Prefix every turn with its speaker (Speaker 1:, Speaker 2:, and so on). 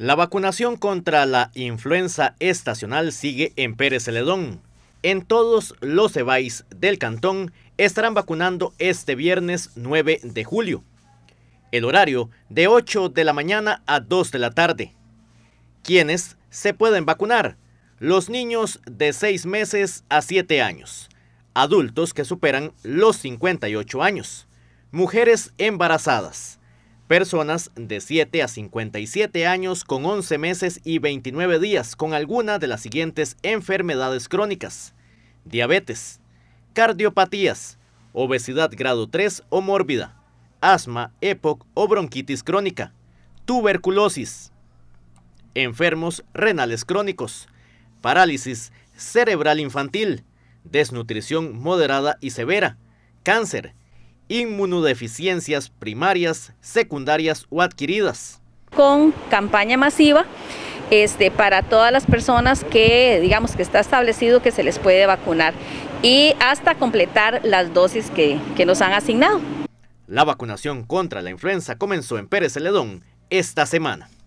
Speaker 1: La vacunación contra la influenza estacional sigue en Pérez Celedón. En todos los EBAIS del cantón estarán vacunando este viernes 9 de julio. El horario de 8 de la mañana a 2 de la tarde. ¿Quiénes se pueden vacunar? Los niños de 6 meses a 7 años. Adultos que superan los 58 años. Mujeres embarazadas Personas de 7 a 57 años con 11 meses y 29 días con alguna de las siguientes enfermedades crónicas. Diabetes, cardiopatías, obesidad grado 3 o mórbida, asma, EPOC o bronquitis crónica, tuberculosis, enfermos renales crónicos, parálisis cerebral infantil, desnutrición moderada y severa, cáncer, inmunodeficiencias primarias, secundarias o adquiridas.
Speaker 2: Con campaña masiva este, para todas las personas que, digamos, que está establecido que se les puede vacunar y hasta completar las dosis que, que nos han asignado.
Speaker 1: La vacunación contra la influenza comenzó en Pérez Celedón esta semana.